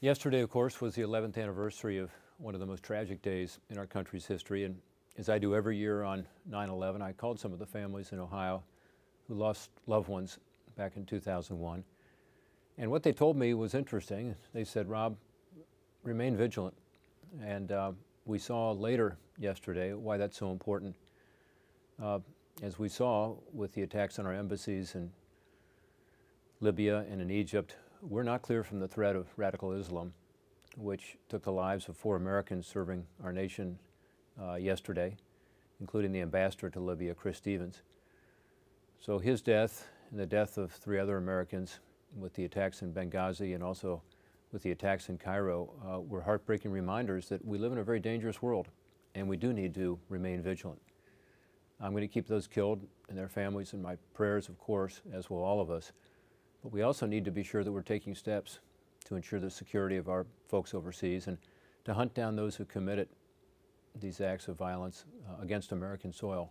Yesterday, of course, was the 11th anniversary of one of the most tragic days in our country's history. And as I do every year on 9 11, I called some of the families in Ohio who lost loved ones back in 2001. And what they told me was interesting. They said, Rob, remain vigilant. And uh, we saw later yesterday why that's so important. Uh, as we saw with the attacks on our embassies and Libya and in Egypt we're not clear from the threat of radical Islam, which took the lives of four Americans serving our nation uh, yesterday, including the ambassador to Libya, Chris Stevens. So his death and the death of three other Americans with the attacks in Benghazi and also with the attacks in Cairo uh, were heartbreaking reminders that we live in a very dangerous world and we do need to remain vigilant. I'm going to keep those killed and their families in my prayers, of course, as will all of us. But we also need to be sure that we're taking steps to ensure the security of our folks overseas and to hunt down those who committed these acts of violence uh, against American soil.